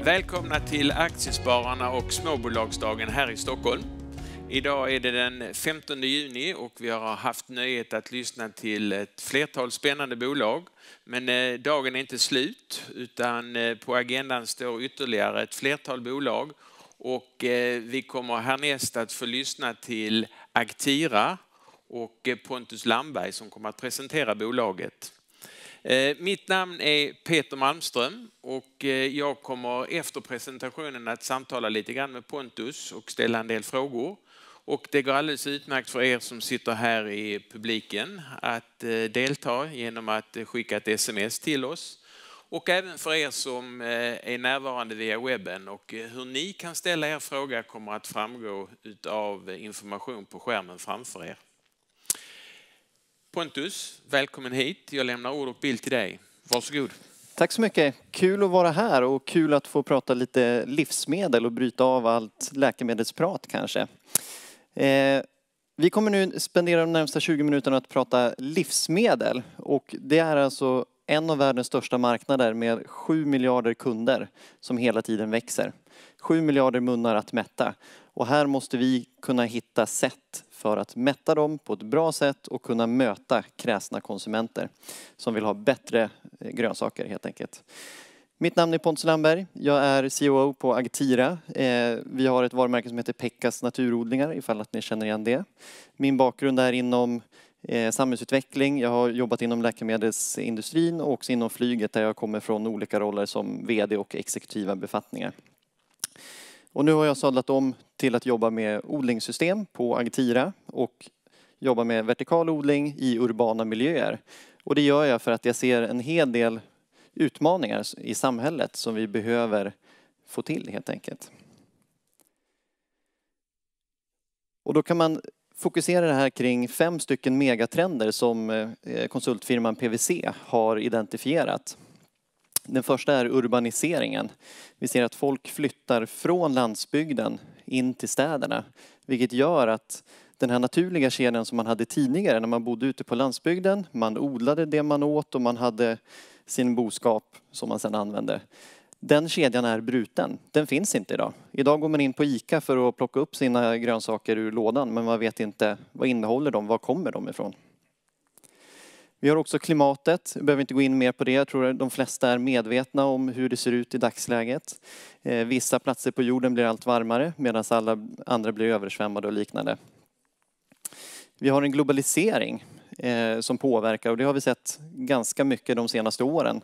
Välkomna till Aktiespararna och småbolagsdagen här i Stockholm. Idag är det den 15 juni och vi har haft nöjet att lyssna till ett flertal spännande bolag. Men eh, dagen är inte slut utan eh, på agendan står ytterligare ett flertal bolag och eh, vi kommer härnäst att få lyssna till Actira och Pontus Lamberg som kommer att presentera bolaget. Mitt namn är Peter Malmström och jag kommer efter presentationen att samtala lite grann med Pontus och ställa en del frågor. Och det går alldeles utmärkt för er som sitter här i publiken att eh, delta genom att skicka ett sms till oss. Och även för er som eh, är närvarande via webben. Och eh, hur ni kan ställa er fråga kommer att framgå av information på skärmen framför er. Pontus, välkommen hit. Jag lämnar ord och bild till dig. Varsågod. Tack så mycket. Kul att vara här och kul att få prata lite livsmedel och bryta av allt läkemedelsprat kanske. Eh, vi kommer nu spendera de närmsta 20 minuterna att prata livsmedel och det är alltså en av världens största marknader med 7 miljarder kunder som hela tiden växer. 7 miljarder munnar att mätta och här måste vi kunna hitta sätt för att mätta dem på ett bra sätt och kunna möta kräsna konsumenter som vill ha bättre eh, grönsaker helt enkelt. Mitt namn är Pontus Landberg. Jag är COO på Agtira. Eh, vi har ett varumärke som heter Pekkas naturodlingar, ifall att ni känner igen det. Min bakgrund är inom eh, samhällsutveckling. Jag har jobbat inom läkemedelsindustrin och också inom flyget där jag kommer från olika roller som VD och exekutiva befattningar. Och nu har jag sadlat om till att jobba med odlingssystem på Agtira och jobba med vertikal odling i urbana miljöer. Och det gör jag för att jag ser en hel del utmaningar i samhället som vi behöver få till helt enkelt. Och då kan man fokusera det här kring fem stycken megatrender som eh, eh, konsultfirman PWC har identifierat. Den första är urbaniseringen. Vi ser att folk flyttar från landsbygden in till städerna, vilket gör att den här naturliga kedjan som man hade tidigare när man bodde ute på landsbygden, man odlade det man åt och man hade sin boskap som man sedan använde. Den kedjan är bruten. Den finns inte idag. Idag går man in på Ica för att plocka upp sina grönsaker ur lådan men man vet inte vad innehåller de, var kommer de ifrån? Vi har också klimatet, Vi behöver inte gå in mer på det. Jag tror att de flesta är medvetna om hur det ser ut i dagsläget. Eh, vissa platser på jorden blir allt varmare medan alla andra blir översvämmade och liknande. Vi har en globalisering eh, som påverkar och det har vi sett ganska mycket de senaste åren.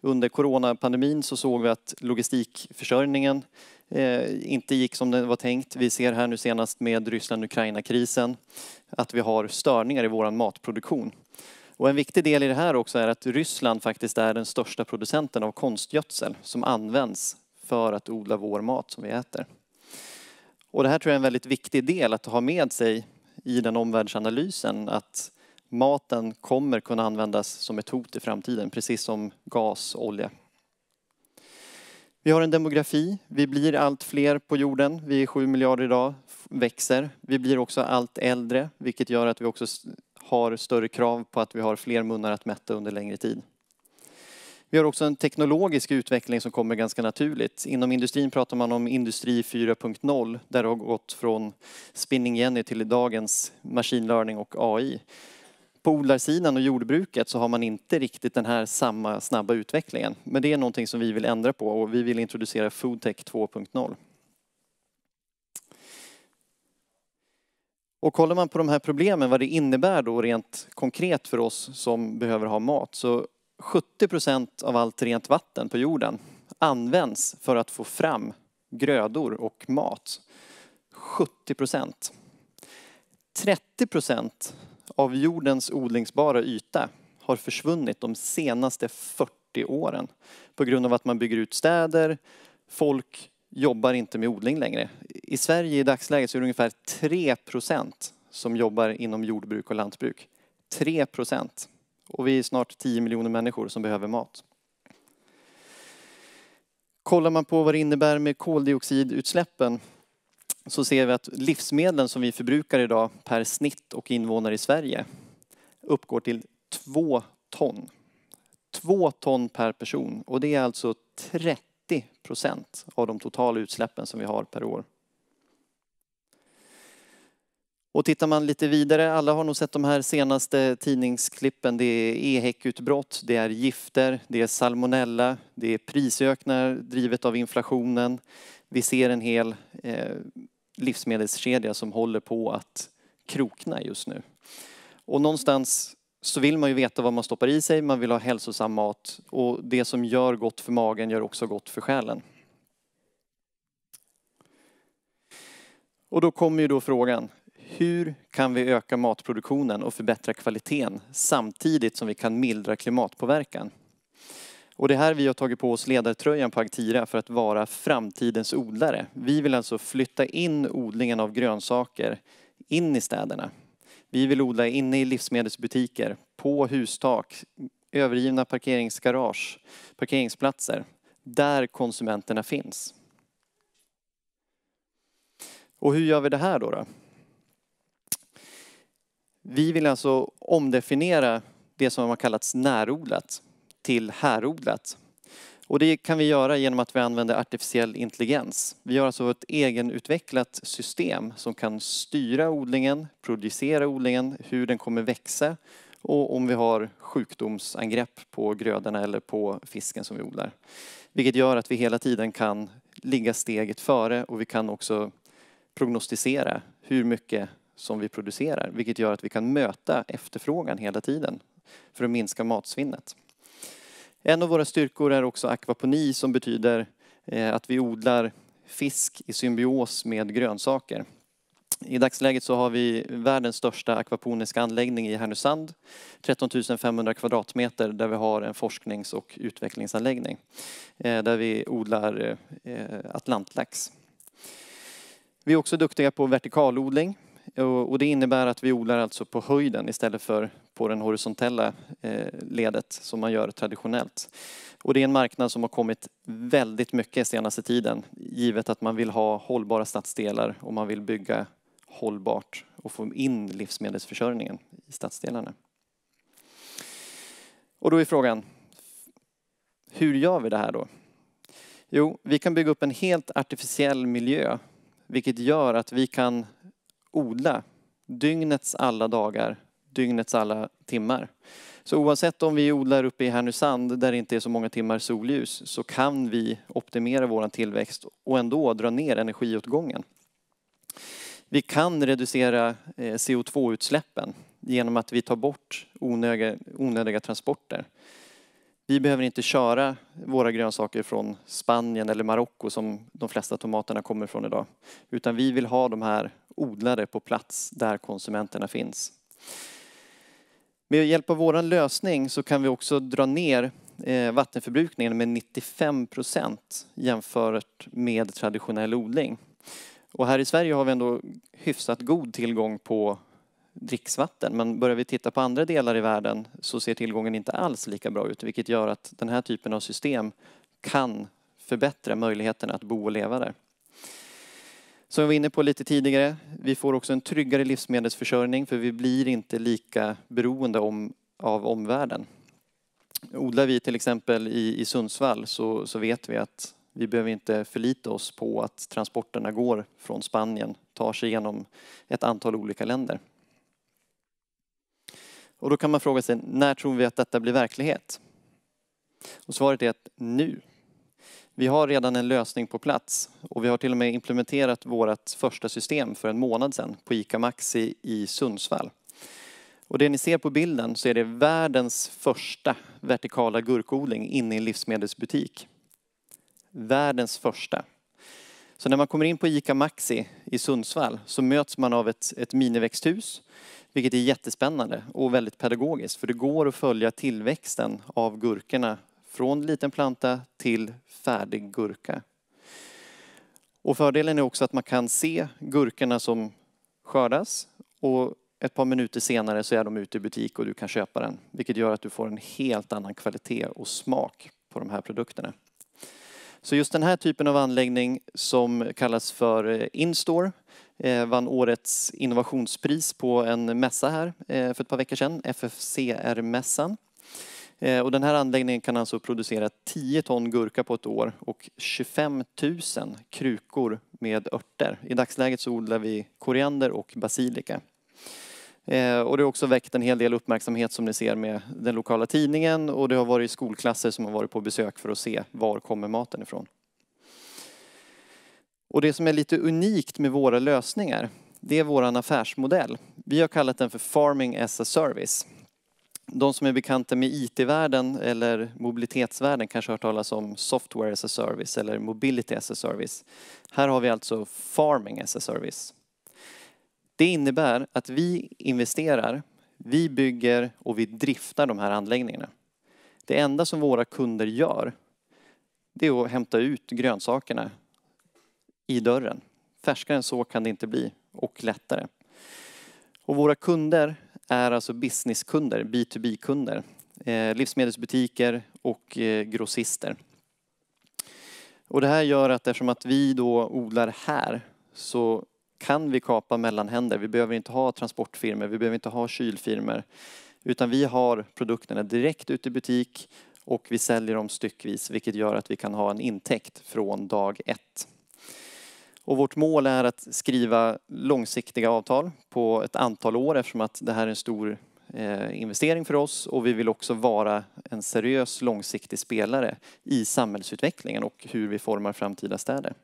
Under coronapandemin så såg vi att logistikförsörjningen eh, inte gick som det var tänkt. Vi ser här nu senast med Ryssland-Ukraina-krisen att vi har störningar i vår matproduktion. Och en viktig del i det här också är att Ryssland faktiskt är den största producenten av konstgödsel som används för att odla vår mat som vi äter. Och det här tror jag är en väldigt viktig del att ha med sig i den omvärldsanalysen att maten kommer kunna användas som ett hot i framtiden, precis som gas och olja. Vi har en demografi, vi blir allt fler på jorden, vi är sju miljarder idag, växer. Vi blir också allt äldre, vilket gör att vi också har större krav på att vi har fler munnar att mätta under längre tid. Vi har också en teknologisk utveckling som kommer ganska naturligt. Inom industrin pratar man om industri 4.0 där det har gått från spinning Jenny till dagens machine learning och AI på odlarsidan och jordbruket så har man inte riktigt den här samma snabba utvecklingen. Men det är någonting som vi vill ändra på och vi vill introducera Foodtech 2.0. Och kollar man på de här problemen, vad det innebär då rent konkret för oss som behöver ha mat, så 70 procent av allt rent vatten på jorden används för att få fram grödor och mat. 70 procent. 30 procent av jordens odlingsbara yta har försvunnit de senaste 40 åren på grund av att man bygger ut städer, folk jobbar inte med odling längre. I Sverige i dagsläget så är det ungefär 3 som jobbar inom jordbruk och lantbruk. 3 Och vi är snart 10 miljoner människor som behöver mat. Kollar man på vad det innebär med koldioxidutsläppen så ser vi att livsmedlen som vi förbrukar idag per snitt och invånare i Sverige uppgår till två ton. Två ton per person och det är alltså 30 procent av de totala utsläppen som vi har per år. Och tittar man lite vidare, alla har nog sett de här senaste tidningsklippen. Det är EHEC-utbrott, det är gifter, det är salmonella, det är prisökningar drivet av inflationen. Vi ser en hel eh, livsmedelskedja som håller på att krokna just nu. Och någonstans så vill man ju veta vad man stoppar i sig, man vill ha hälsosam mat och det som gör gott för magen gör också gott för själen. Och då kommer ju då frågan, hur kan vi öka matproduktionen och förbättra kvaliteten samtidigt som vi kan mildra klimatpåverkan? Och det är här vi har tagit på oss ledartröjan på Agtira för att vara framtidens odlare. Vi vill alltså flytta in odlingen av grönsaker in i städerna. Vi vill odla inne i livsmedelsbutiker, på hustak, övergivna parkeringsgarage, parkeringsplatser, där konsumenterna finns. Och hur gör vi det här då? då? Vi vill alltså omdefiniera det som har kallats närodlat till härodlat. Och det kan vi göra genom att vi använder artificiell intelligens. Vi har alltså ett egenutvecklat system som kan styra odlingen, producera odlingen, hur den kommer växa och om vi har sjukdomsangrepp på grödorna eller på fisken som vi odlar. Vilket gör att vi hela tiden kan ligga steget före och vi kan också prognostisera hur mycket som vi producerar, vilket gör att vi kan möta efterfrågan hela tiden för att minska matsvinnet. En av våra styrkor är också akvaponi som betyder eh, att vi odlar fisk i symbios med grönsaker. I dagsläget så har vi världens största akvaponiska anläggning i Härnösand, 13 500 kvadratmeter, där vi har en forsknings och utvecklingsanläggning eh, där vi odlar eh, atlantlax. Vi är också duktiga på vertikalodling och det innebär att vi odlar alltså på höjden istället för på den horisontella eh, ledet som man gör traditionellt. Och det är en marknad som har kommit väldigt mycket senaste tiden givet att man vill ha hållbara stadsdelar och man vill bygga hållbart och få in livsmedelsförsörjningen i stadsdelarna. Och då är frågan, hur gör vi det här då? Jo, vi kan bygga upp en helt artificiell miljö vilket gör att vi kan odla dygnets alla dagar, dygnets alla timmar. Så oavsett om vi odlar uppe i Härnösand där det inte är så många timmar solljus så kan vi optimera vår tillväxt och ändå dra ner energiåtgången. Vi kan reducera eh, CO2-utsläppen genom att vi tar bort onödiga, onödiga transporter. Vi behöver inte köra våra grönsaker från Spanien eller Marocko som de flesta tomaterna kommer från idag. Utan vi vill ha de här odlare på plats där konsumenterna finns. Med hjälp av vår lösning så kan vi också dra ner eh, vattenförbrukningen med 95 procent jämfört med traditionell odling. Och här i Sverige har vi ändå hyfsat god tillgång på dricksvatten men börjar vi titta på andra delar i världen så ser tillgången inte alls lika bra ut vilket gör att den här typen av system kan förbättra möjligheten att bo och leva där. Som vi var inne på lite tidigare, vi får också en tryggare livsmedelsförsörjning för vi blir inte lika beroende om, av omvärlden. Odlar vi till exempel i, i Sundsvall så, så vet vi att vi behöver inte förlita oss på att transporterna går från Spanien, tar sig igenom ett antal olika länder. Och då kan man fråga sig, när tror vi att detta blir verklighet? Och svaret är att nu. Vi har redan en lösning på plats och vi har till och med implementerat vårt första system för en månad sedan på ICA Maxi i Sundsvall. Och det ni ser på bilden så är det världens första vertikala gurkodling inne i en livsmedelsbutik. Världens första. Så när man kommer in på ICA Maxi i Sundsvall så möts man av ett, ett miniväxthus, vilket är jättespännande och väldigt pedagogiskt, för det går att följa tillväxten av gurkorna från liten planta till färdig gurka. Och fördelen är också att man kan se gurkorna som skördas och ett par minuter senare så är de ute i butik och du kan köpa den. Vilket gör att du får en helt annan kvalitet och smak på de här produkterna. Så just den här typen av anläggning som kallas för eh, Instore eh, vann årets innovationspris på en mässa här eh, för ett par veckor sedan, FFCR-mässan. Eh, och den här anläggningen kan alltså producera 10 ton gurka på ett år och 25 000 krukor med örter. I dagsläget så odlar vi koriander och basilika. Eh, och det har också väckt en hel del uppmärksamhet som ni ser med den lokala tidningen och det har varit skolklasser som har varit på besök för att se var kommer maten ifrån. Och det som är lite unikt med våra lösningar, det är vår affärsmodell. Vi har kallat den för Farming as a Service de som är bekanta med IT-världen eller mobilitetsvärlden kanske har hört talas om software as a service eller mobility as a service. Här har vi alltså farming as a service. Det innebär att vi investerar, vi bygger och vi driftar de här anläggningarna. Det enda som våra kunder gör det är att hämta ut grönsakerna i dörren. Färskare än så kan det inte bli och lättare. Och våra kunder är alltså businesskunder, B2B-kunder. Eh, livsmedelsbutiker och eh, grossister. Och det här gör att eftersom att vi då odlar här så kan vi kapa mellanhänder. Vi behöver inte ha transportfirmer, vi behöver inte ha kylfirmer. Utan vi har produkterna direkt ut i butik och vi säljer dem styckvis vilket gör att vi kan ha en intäkt från dag ett. Och vårt mål är att skriva långsiktiga avtal på ett antal år eftersom att det här är en stor eh, investering för oss och vi vill också vara en seriös långsiktig spelare i samhällsutvecklingen och hur vi formar framtida städer.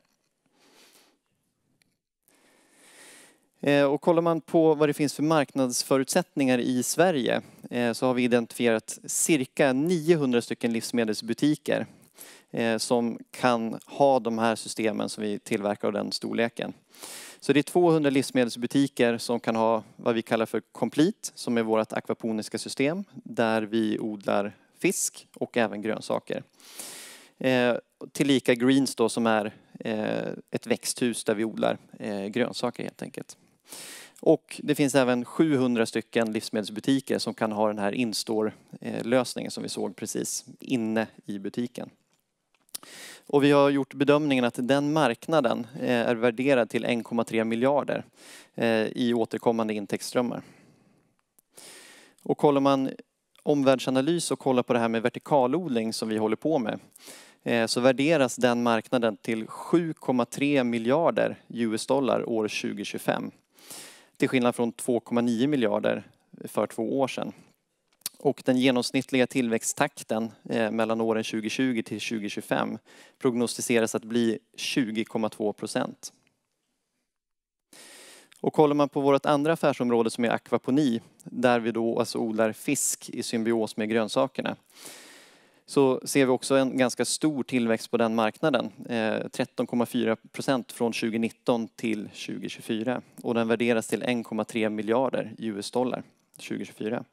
Eh, och kollar man på vad det finns för marknadsförutsättningar i Sverige eh, så har vi identifierat cirka 900 stycken livsmedelsbutiker Eh, som kan ha de här systemen som vi tillverkar av den storleken. Så det är 200 livsmedelsbutiker som kan ha vad vi kallar för Complete, som är vårt akvaponiska system där vi odlar fisk och även grönsaker. Eh, tillika Greens då som är eh, ett växthus där vi odlar eh, grönsaker helt enkelt. Och det finns även 700 stycken livsmedelsbutiker som kan ha den här instore-lösningen eh, som vi såg precis inne i butiken. Och vi har gjort bedömningen att den marknaden eh, är värderad till 1,3 miljarder eh, i återkommande intäktsströmmar. Och kollar man omvärldsanalys och kollar på det här med vertikalodling som vi håller på med eh, så värderas den marknaden till 7,3 miljarder US-dollar år 2025. Till skillnad från 2,9 miljarder för två år sedan och den genomsnittliga tillväxttakten eh, mellan åren 2020 till 2025 prognostiseras att bli 20,2 procent. Och kollar man på vårt andra affärsområde som är akvaponi, där vi då alltså odlar fisk i symbios med grönsakerna, så ser vi också en ganska stor tillväxt på den marknaden. 13,4 eh, procent från 2019 till 2024 och den värderas till 1,3 miljarder US-dollar 2024.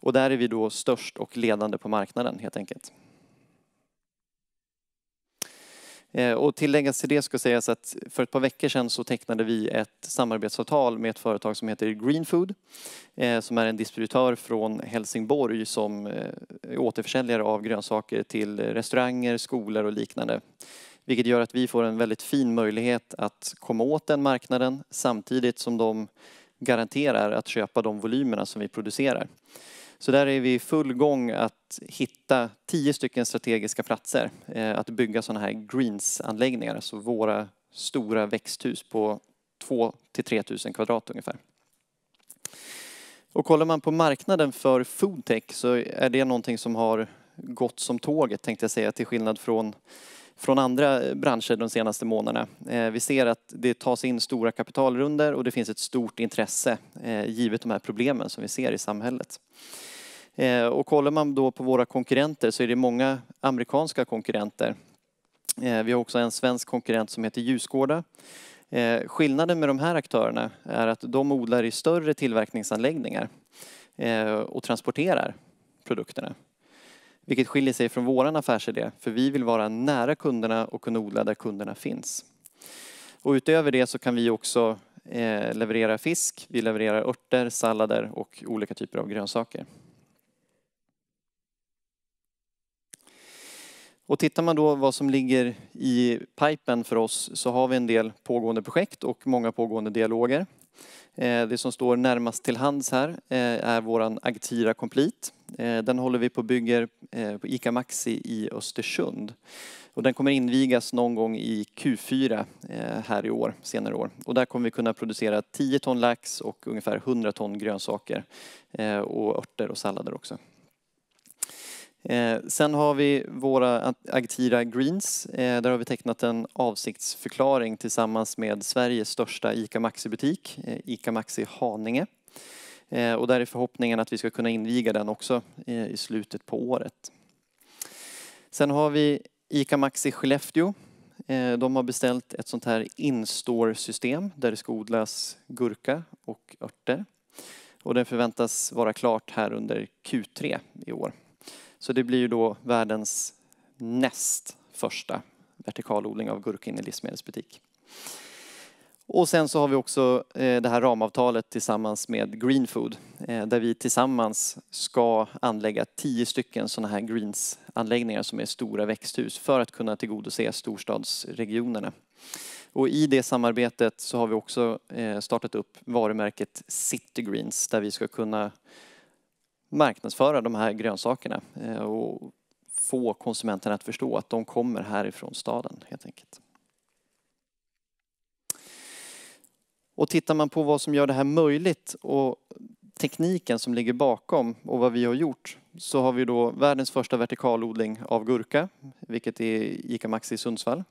Och där är vi då störst och ledande på marknaden helt enkelt. Eh, och tilläggas till det ska sägas att för ett par veckor sedan så tecknade vi ett samarbetsavtal med ett företag som heter Greenfood eh, som är en distributör från Helsingborg som eh, är återförsäljare av grönsaker till restauranger, skolor och liknande. Vilket gör att vi får en väldigt fin möjlighet att komma åt den marknaden samtidigt som de garanterar att köpa de volymerna som vi producerar. Så där är vi i full gång att hitta tio stycken strategiska platser eh, att bygga sådana här greens-anläggningar, alltså våra stora växthus på 2 till 3 kvadrat ungefär. Och kollar man på marknaden för foodtech så är det någonting som har gått som tåget tänkte jag säga till skillnad från från andra branscher de senaste månaderna. Eh, vi ser att det tas in stora kapitalrunder och det finns ett stort intresse eh, givet de här problemen som vi ser i samhället. Eh, och kollar man då på våra konkurrenter så är det många amerikanska konkurrenter. Vi har också en svensk konkurrent som heter Ljusgårda. Skillnaden med de här aktörerna är att de odlar i större tillverkningsanläggningar och transporterar produkterna. Vilket skiljer sig från vår affärsidé, för vi vill vara nära kunderna och kunna odla där kunderna finns. Och utöver det så kan vi också eh, leverera fisk, vi levererar örter, sallader och olika typer av grönsaker. Och tittar man då vad som ligger i pipen för oss så har vi en del pågående projekt och många pågående dialoger. Eh, det som står närmast till hands här eh, är våran Agtira Complete. Eh, den håller vi på och bygger på ICA Maxi i Östersund. Och den kommer invigas någon gång i Q4 här i år, senare i år. Och där kommer vi kunna producera 10 ton lax och ungefär 100 ton grönsaker och örter och sallader också. Eh, sen har vi våra Agtira Greens. Eh, där har vi tecknat en avsiktsförklaring tillsammans med Sveriges största ICA Maxi-butik, eh, ICA Maxi Haninge. och där är förhoppningen att vi ska kunna inviga den också i slutet på året. Sen har vi ICA Maxi Skellefteå. De har beställt ett sånt här in store system där det ska odlas gurka och örter. Och det förväntas vara klart här under Q3 i år. Så det blir ju då världens näst första vertikalodling av gurka i livsmedelsbutik. Och sen så har vi också eh, det här ramavtalet tillsammans med Green Food. Eh, där vi tillsammans ska anlägga tio stycken sådana här greensanläggningar som är stora växthus för att kunna tillgodose storstadsregionerna. Och i det samarbetet så har vi också eh, startat upp varumärket City Greens där vi ska kunna marknadsföra de här grönsakerna eh, och få konsumenterna att förstå att de kommer härifrån staden helt enkelt. Och tittar man på vad som gör det här möjligt och tekniken som ligger bakom och vad vi har gjort så har vi då världens första vertikalodling av gurka, vilket är ICA Maxi i Sundsvall.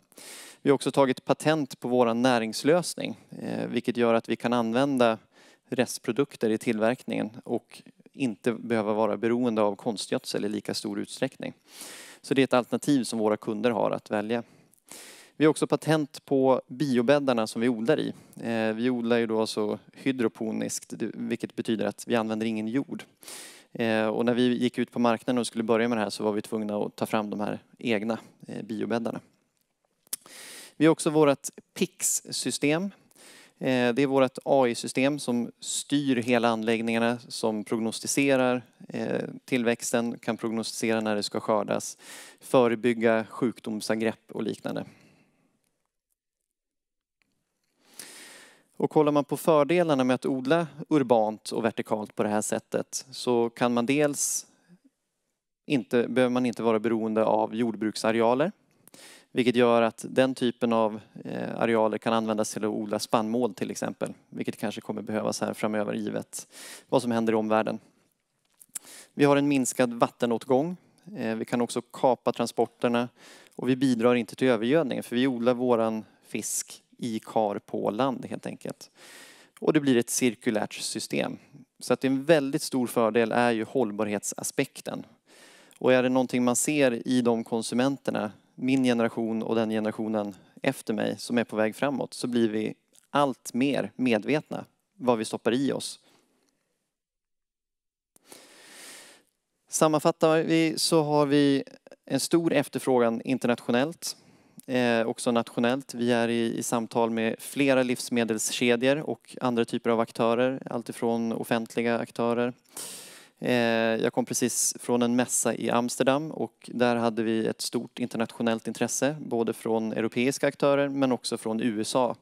Vi har också tagit patent på vår näringslösning, eh, vilket gör att vi kan använda restprodukter i tillverkningen och inte behöva vara beroende av konstgödsel i lika stor utsträckning. Så det är ett alternativ som våra kunder har att välja. Vi har också patent på biobäddarna som vi odlar i. Eh, vi odlar ju då alltså hydroponiskt, vilket betyder att vi använder ingen jord. Eh, och när vi gick ut på marknaden och skulle börja med det här så var vi tvungna att ta fram de här egna eh, biobäddarna. Vi har också vårt PIX-system Eh, det är vårt AI-system som styr hela anläggningarna, som prognostiserar eh, tillväxten, kan prognostisera när det ska skördas, förebygga sjukdomsangrepp och liknande. Och kollar man på fördelarna med att odla urbant och vertikalt på det här sättet så kan man dels inte, behöver man inte vara beroende av jordbruksarealer vilket gör att den typen av eh, arealer kan användas till att odla spannmål till exempel, vilket kanske kommer behövas här framöver givet vad som händer i omvärlden. Vi har en minskad vattenåtgång. Eh, vi kan också kapa transporterna och vi bidrar inte till övergödningen för vi odlar vår fisk i kar på land helt enkelt. Och det blir ett cirkulärt system. Så att en väldigt stor fördel är ju hållbarhetsaspekten. Och är det någonting man ser i de konsumenterna min generation och den generationen efter mig som är på väg framåt så blir vi allt mer medvetna vad vi stoppar i oss. Sammanfattar vi så har vi en stor efterfrågan internationellt, eh, också nationellt. Vi är i, i samtal med flera livsmedelskedjor och andra typer av aktörer, alltifrån offentliga aktörer Eh, jag kom precis från en mässa i Amsterdam och där hade vi ett stort internationellt intresse, både från europeiska aktörer men också från USA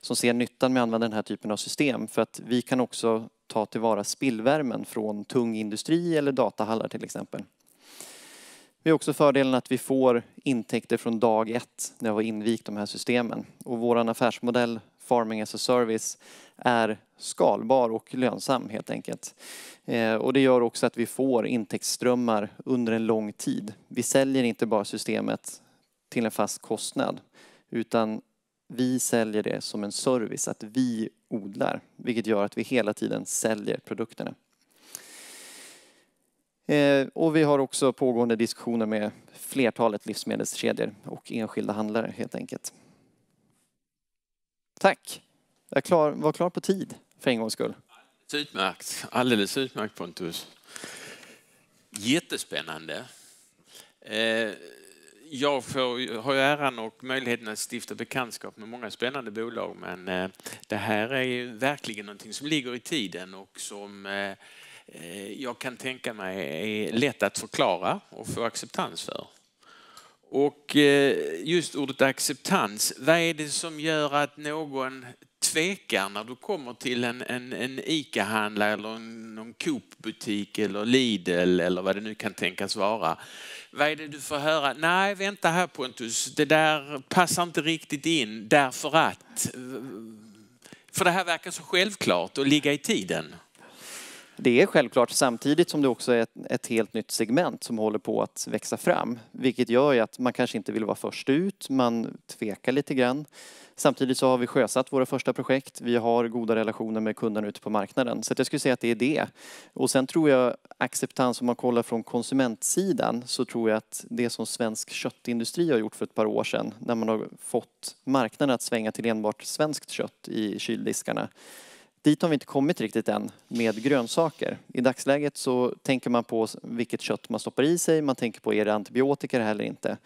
som ser nyttan med att använda den här typen av system för att vi kan också ta tillvara spillvärmen från tung industri eller datahallar till exempel. Vi har också fördelen att vi får intäkter från dag ett när vi har invigt de här systemen och vår affärsmodell farming as a service är skalbar och lönsam helt enkelt. Eh, och det gör också att vi får intäktsströmmar under en lång tid. Vi säljer inte bara systemet till en fast kostnad utan vi säljer det som en service, att vi odlar, vilket gör att vi hela tiden säljer produkterna. Eh, och vi har också pågående diskussioner med flertalet livsmedelskedjor och enskilda handlare helt enkelt. Tack. Jag klar, var klar på tid för en gångs skull. Alldeles utmärkt. Alldeles utmärkt Pontus. Jättespännande. Eh, jag får, har ju äran och möjligheten att stifta bekantskap med många spännande bolag men eh, det här är ju verkligen någonting som ligger i tiden och som eh, jag kan tänka mig är lätt att förklara och få acceptans för. Och eh, just ordet acceptans, vad är det som gör att någon tvekar när du kommer till en, en, en ICA-handlare eller en, någon Coop-butik eller Lidl eller vad det nu kan tänkas vara. Vad är det du får höra? Nej, vänta här Pontus, det där passar inte riktigt in därför att... För det här verkar så självklart och ligga i tiden det är självklart samtidigt som det också är ett, ett, helt nytt segment som håller på att växa fram, vilket gör ju att man kanske inte vill vara först ut, man tvekar lite grann. Samtidigt så har vi sjösatt våra första projekt, vi har goda relationer med kunderna ute på marknaden, så att jag skulle säga att det är det. Och sen tror jag acceptans, om man kollar från konsumentsidan, så tror jag att det som svensk köttindustri har gjort för ett par år sedan, när man har fått marknaden att svänga till enbart svenskt kött i kyldiskarna, Dit har vi inte kommit riktigt än med grönsaker. I dagsläget så tänker man på vilket kött man stoppar i sig, man tänker på är det antibiotika eller inte.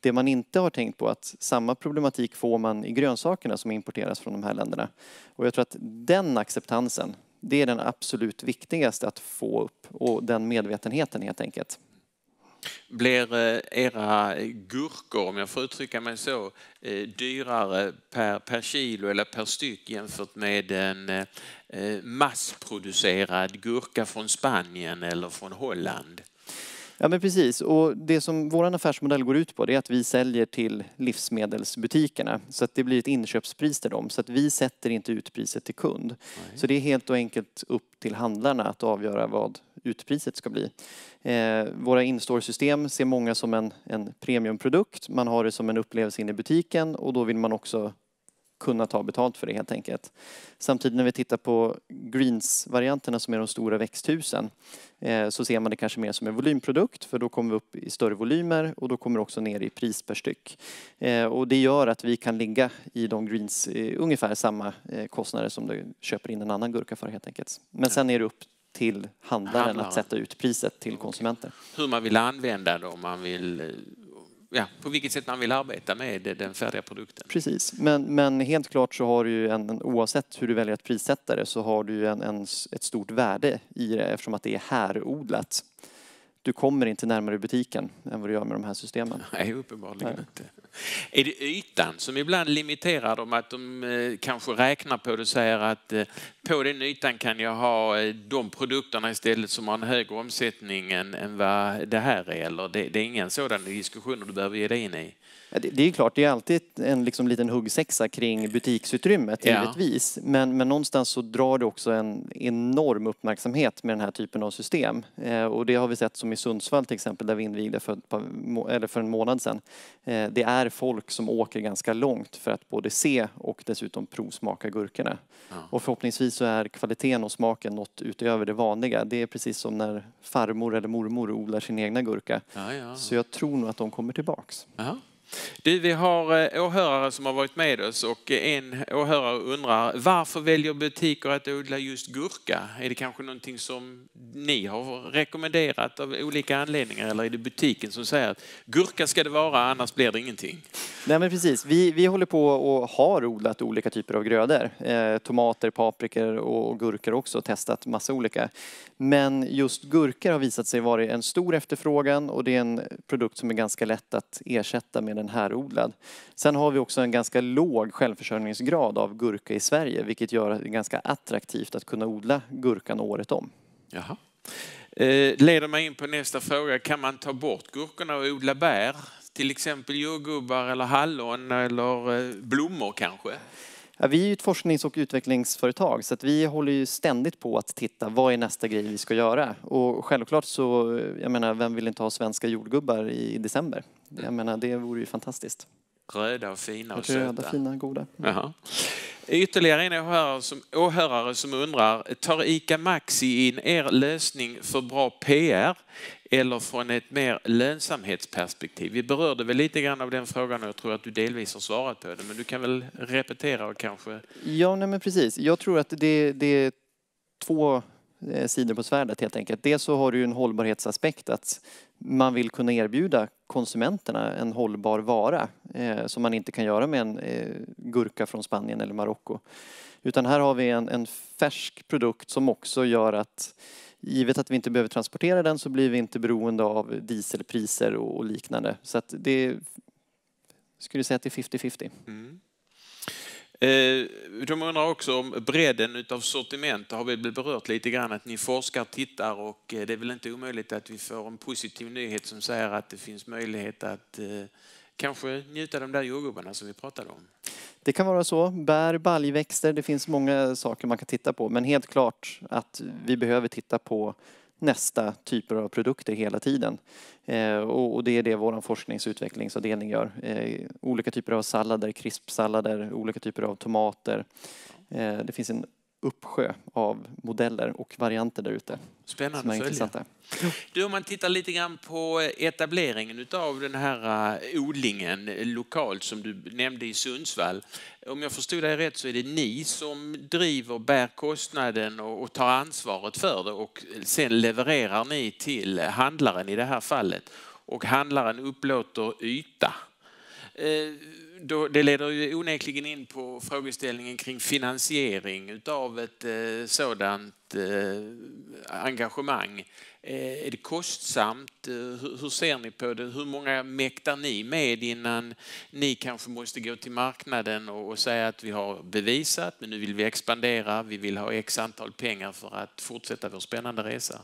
Det man inte har tänkt på är att samma problematik får man i grönsakerna som importeras från de här länderna. Och jag tror att den acceptansen, det är den absolut viktigaste att få upp och den medvetenheten helt enkelt. Blir eh, era gurkor, om jag får uttrycka mig så, eh, dyrare per, per kilo eller per styck jämfört med en eh, massproducerad gurka från Spanien eller från Holland? Ja men precis och det som vår affärsmodell går ut på det är att vi säljer till livsmedelsbutikerna så att det blir ett inköpspris till dem så att vi sätter inte ut priset till kund. Nej. Så det är helt och enkelt upp till handlarna att avgöra vad utpriset ska bli. Eh, våra instore-system ser många som en, en premiumprodukt. Man har det som en upplevelse inne i butiken och då vill man också kunna ta betalt för det helt enkelt. Samtidigt när vi tittar på greens-varianterna som är de stora växthusen eh, så ser man det kanske mer som en volymprodukt för då kommer vi upp i större volymer och då kommer det också ner i pris per styck. Eh, och det gör att vi kan ligga i de greens eh, ungefär samma kostnader som du köper in en annan gurka för helt enkelt. Men sen är det upp till handlaren, handlaren. att sätta ut priset till konsumenten. Hur man vill använda det om man vill ja, på vilket sätt man vill arbeta med den färdiga produkten. Precis, men, men helt klart så har du ju en, oavsett hur du väljer att prissätta det så har du ju en, en, ett stort värde i det eftersom att det är härodlat du kommer inte närmare butiken än vad du gör med de här systemen. Nej, uppenbarligen Nej. inte. Är det ytan som ibland limiterar dem? Att de eh, kanske räknar på det och säger att eh, på den ytan kan jag ha eh, de produkterna istället som har en högre omsättning än, vad det här är? Eller det är ingen sådan diskussion du behöver ge dig in i? Det, det är klart, det är alltid en liksom liten huggsexa kring butiksutrymmet ja. Men, men någonstans så drar det också en enorm uppmärksamhet med den här typen av system. Eh, och det har vi sett som i Sundsvall till exempel där vi invigde för, par, eller för en månad sedan. Eh, det är folk som åker ganska långt för att både se och dessutom provsmaka gurkorna. Ja. Och förhoppningsvis så är kvaliteten och smaken något utöver det vanliga. Det är precis som när farmor eller mormor odlar sin egna gurka. Ja, så jag tror nog att de kommer tillbaks. Du, vi har eh, åhörare som har varit med oss och eh, en åhörare undrar varför väljer butiker att odla just gurka? Är det kanske någonting som ni har rekommenderat av olika anledningar eller är det butiken som säger att gurka ska det vara annars blir det ingenting? Nej men precis, vi, vi håller på och har odlat olika typer av grödor. Eh, tomater, paprikor och gurkor också, testat massa olika. Men just gurkor har visat sig vara en stor efterfrågan och det är en produkt som är ganska lätt att ersätta med den härodlad. Sen har vi också en ganska låg självförsörjningsgrad av gurka i Sverige vilket gör det ganska attraktivt att kunna odla gurkan året om. Jaha. Eh, leder mig in på nästa fråga. Kan man ta bort gurkorna och odla bär? Till exempel jordgubbar eller hallon eller eh, blommor kanske? Ja, vi är ju ett forsknings och utvecklingsföretag så att vi håller ju ständigt på att titta vad är nästa grej vi ska göra. Och självklart så, jag menar, vem vill inte ha svenska jordgubbar i december? Jag menar, det vore ju fantastiskt. Röda och fina och Röda, söta. fina, goda. Jaha. Ytterligare en åhörare som, åhörare som undrar, tar ICA Maxi in er lösning för bra PR? eller från ett mer lönsamhetsperspektiv? Vi berörde väl lite grann av den frågan och jag tror att du delvis har svarat på den, men du kan väl repetera och kanske? Ja, nej men precis. Jag tror att det, det är två eh, sidor på svärdet helt enkelt. Dels så har du en hållbarhetsaspekt att man vill kunna erbjuda konsumenterna en hållbar vara eh, som man inte kan göra med en eh, gurka från Spanien eller Marocko. Utan här har vi en, en färsk produkt som också gör att givet att vi inte behöver transportera den så blir vi inte beroende av dieselpriser och liknande. Så att det skulle säga att det är 50-50. Mm. De eh, undrar också om bredden utav sortiment. Det har vi berört lite grann att ni forskar, tittar och eh, det är väl inte omöjligt att vi får en positiv nyhet som säger att det finns möjlighet att eh, kanske njuta de där jordgubbarna som vi pratade om. Det kan vara så. Bär, baljväxter, det finns många saker man kan titta på. Men helt klart att vi behöver titta på nästa typer av produkter hela tiden. Eh, och det är det vår forsknings och utvecklingsavdelning gör. Eh, olika typer av sallader, krispsallader, olika typer av tomater. Eh, det finns en uppsjö av modeller och varianter där ute. Spännande att följa. Du, om man tittar lite grann på etableringen av den här eh, odlingen lokalt som du nämnde i Sundsvall. Om jag förstod dig rätt så är det ni som driver, bär kostnaden och tar ansvaret för det och sen levererar ni till handlaren i det här fallet. Och handlaren upplåter yta Eh, det leder ju onekligen in på frågeställningen kring finansiering av ett eh, sådant Eh, engagemang. Eh, är det kostsamt? Eh, hur ser ni på det? Hur många mäktar ni med innan ni kanske måste gå till marknaden och säga att vi har bevisat, men nu vill vi expandera, vi vill ha x antal pengar för att fortsätta vår spännande resa?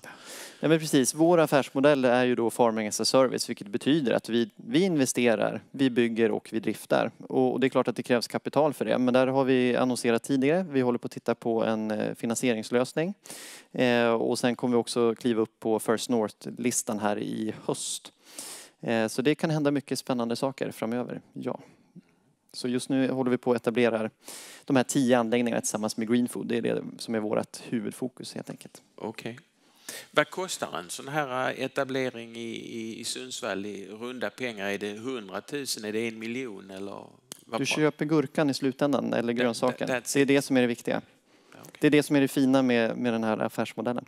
Ja, men precis. Vår affärsmodell är ju då Farming as a Service, vilket betyder att vi, vi investerar, vi bygger och vi driftar. Och det är klart att det krävs kapital för det, men där har vi annonserat tidigare. Vi håller på att titta på en finansieringslösning juni. Eh, och sen kommer vi också kliva upp på First North-listan här i höst. Eh, så det kan hända mycket spännande saker framöver, ja. Så just nu håller vi på att etablera de här tio anläggningarna tillsammans med Greenfood. Det är det som är vårt huvudfokus helt enkelt. Okej. Okay. Vad kostar en sån här eh, etablering i, i, i Sundsvall i runda pengar? Är det 100 000? Är det en miljon? Eller du köper gurkan i slutändan, eller grönsaken. That, det är det som är det viktiga. Det är det som är det fina med, med den här affärsmodellen.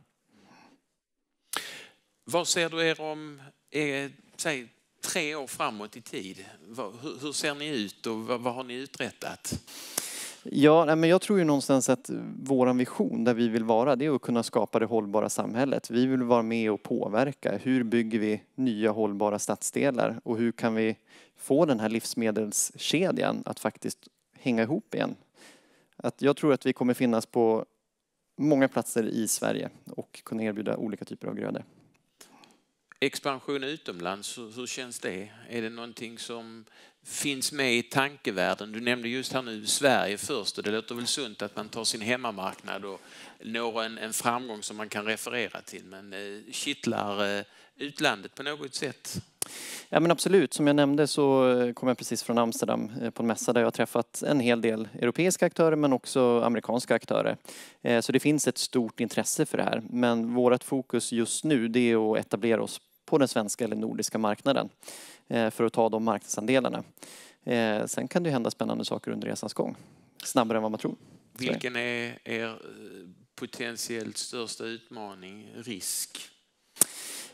Vad ser du er om är, eh, säg, tre år framåt i tid? Hur, hur ser ni ut och vad, vad har ni uträttat? Ja, men jag tror ju någonstans att vår vision där vi vill vara det är att kunna skapa det hållbara samhället. Vi vill vara med och påverka. Hur bygger vi nya hållbara stadsdelar och hur kan vi få den här livsmedelskedjan att faktiskt hänga ihop igen att jag tror att vi kommer finnas på många platser i Sverige och kunna erbjuda olika typer av grödor. Expansion utomlands, hur känns det? Är det någonting som finns med i tankevärlden. Du nämnde just här nu Sverige först och det låter väl sunt att man tar sin hemmamarknad och når en, en framgång som man kan referera till. Men eh, kittlar eh, utlandet på något sätt? Ja, men absolut. Som jag nämnde så eh, kom jag precis från Amsterdam eh, på en mässa där jag träffat en hel del europeiska aktörer men också amerikanska aktörer. Eh, så det finns ett stort intresse för det här. Men vårt fokus just nu det är att etablera oss på den svenska eller nordiska marknaden eh, för att ta de marknadsandelarna. Eh, sen kan det hända spännande saker under resans gång, snabbare än vad man tror. Vilken är er eh, potentiellt största utmaning, risk?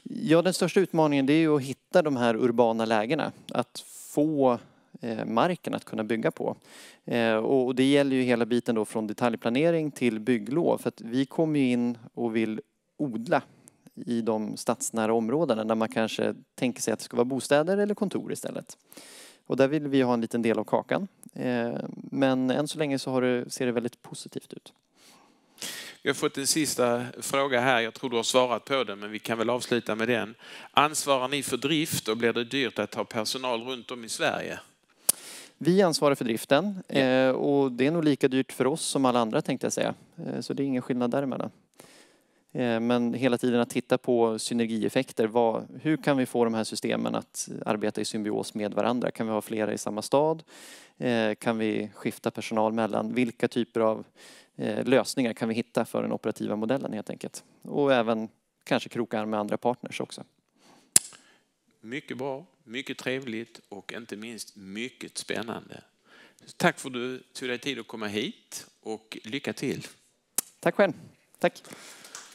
Ja, den största utmaningen det är ju att hitta de här urbana lägena. Att få marken att kunna bygga på. Och det gäller ju hela biten då från detaljplanering till bygglov. För att vi kommer ju in och vill odla i de stadsnära områdena där man kanske tänker sig att det ska vara bostäder eller kontor istället. Och där vill vi ha en liten del av kakan. Eh, men än så länge så det, ser det väldigt positivt ut. Vi har fått en sista fråga här. Jag tror du har svarat på den, men vi kan väl avsluta med den. Ansvarar ni för drift och blir det dyrt att ha personal runt om i Sverige? Vi ansvarar för driften eh, och det är nog lika dyrt för oss som alla andra tänkte jag säga. Eh, så det är ingen skillnad däremellan. Eh, men hela tiden att titta på synergieffekter. Vad, hur kan vi få de här systemen att arbeta i symbios med varandra? Kan vi ha flera i samma stad? Eh, kan vi skifta personal mellan? Vilka typer av eh, lösningar kan vi hitta för den operativa modellen helt enkelt? Och även kanske kroka med andra partners också. Mycket bra, mycket trevligt och inte minst mycket spännande. Tack för att du tog dig tid att komma hit och lycka till. Tack själv. Tack.